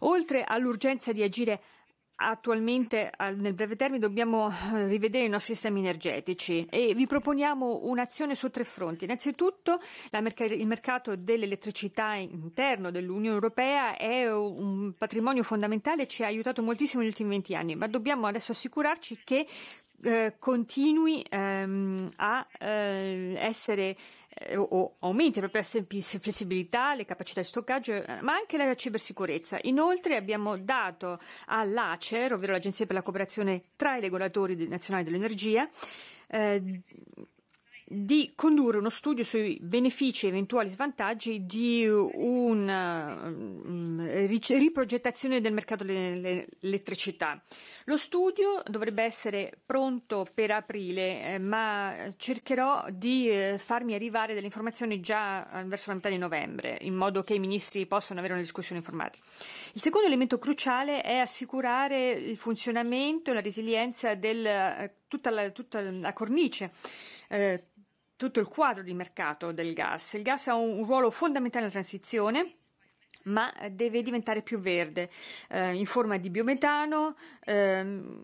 Oltre all'urgenza di agire Attualmente nel breve termine dobbiamo eh, rivedere i nostri sistemi energetici e vi proponiamo un'azione su tre fronti. Innanzitutto merc- il mercato dell'elettricità interno dell'Unione Europea è un patrimonio fondamentale e ci ha aiutato moltissimo negli ultimi 20 anni, ma dobbiamo adesso assicurarci che eh, continui ehm, a eh, essere eh, o aumenti la propria flessibilità, le capacità di stoccaggio, eh, ma anche la cibersicurezza. Inoltre abbiamo dato all'ACER, ovvero l'Agenzia per la cooperazione tra i regolatori nazionali dell'energia, di condurre uno studio sui benefici e eventuali svantaggi di una eh, mm, riprogettazione del mercato dell'elettricità. Lo studio dovrebbe essere pronto per aprile, eh, ma cercherò di eh, farmi arrivare delle informazioni già verso la metà di novembre, in modo che i ministri possano avere una discussione informata. Il secondo elemento cruciale è assicurare il funzionamento e la resilienza di tutta, tutta la cornice eh, tutto il quadro di mercato del gas. Il gas ha un ruolo fondamentale nella transizione ma deve diventare più verde eh, in forma di biometano, ehm,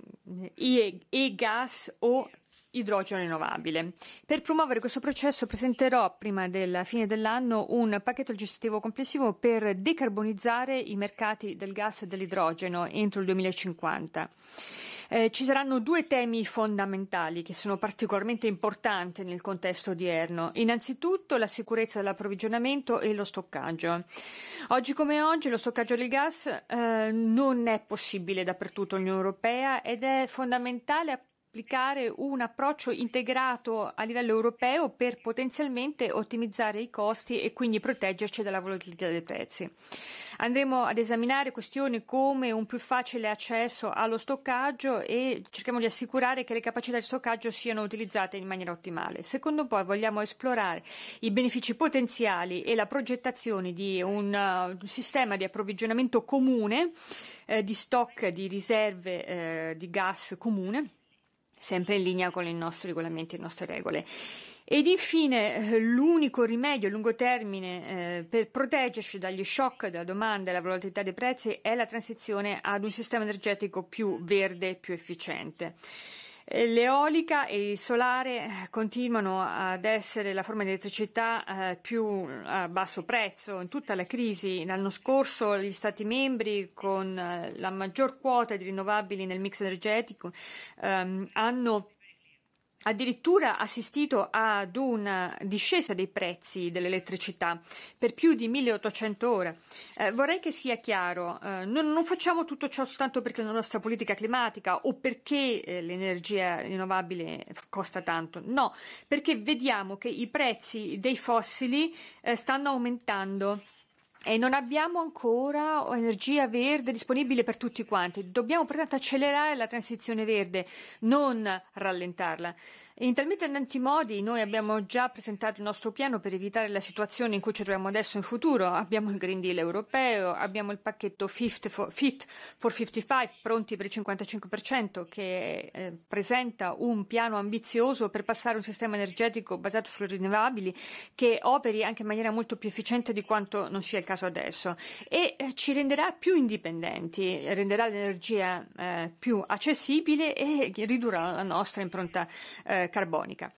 e-gas o idrogeno rinnovabile. Per promuovere questo processo presenterò prima della fine dell'anno un pacchetto legislativo complessivo per decarbonizzare i mercati del gas e dell'idrogeno entro il 2050. Eh, ci saranno due temi fondamentali che sono particolarmente importanti nel contesto odierno. Innanzitutto la sicurezza dell'approvvigionamento e lo stoccaggio. Oggi come oggi lo stoccaggio del gas eh, non è possibile dappertutto in Unione Europea ed è fondamentale applicare un approccio integrato a livello europeo per potenzialmente ottimizzare i costi e quindi proteggerci dalla volatilità dei prezzi. Andremo ad esaminare questioni come un più facile accesso allo stoccaggio e cerchiamo di assicurare che le capacità di stoccaggio siano utilizzate in maniera ottimale. Secondo poi vogliamo esplorare i benefici potenziali e la progettazione di un, uh, sistema di approvvigionamento comune eh, di stock di riserve eh, di gas comune sempre in linea con i nostri regolamenti e le nostre regole. Ed infine eh, l'unico rimedio a lungo termine eh, per proteggerci dagli shock della domanda e la volatilità dei prezzi è la transizione ad un sistema energetico più verde, e più efficiente. Eh, l'eolica e il solare eh, continuano ad essere la forma di elettricità eh, più a basso prezzo. In tutta la crisi, l'anno scorso, gli Stati membri con la maggior quota di rinnovabili nel mix energetico ehm, hanno addirittura assistito ad una discesa dei prezzi dell'elettricità per più di 1800 ore. Eh, vorrei che sia chiaro, eh, non, non, facciamo tutto ciò soltanto perché la nostra politica climatica o perché eh, l'energia rinnovabile costa tanto, no, perché vediamo che i prezzi dei fossili eh, stanno aumentando e non abbiamo ancora energia verde disponibile per tutti quanti. Dobbiamo pertanto accelerare la transizione verde, non rallentarla. In talmente tanti modi noi abbiamo già presentato il nostro piano per evitare la situazione in cui ci troviamo adesso in futuro. Abbiamo il Green Deal europeo, abbiamo il pacchetto for, Fit for 55, pronti per il 55%, che eh, presenta un piano ambizioso per passare a un sistema energetico basato sulle rinnovabili che operi anche in maniera molto più efficiente di quanto non sia il caso adesso e eh, ci renderà più indipendenti, renderà l'energia eh, più accessibile e ridurrà la nostra impronta eh, carbonica.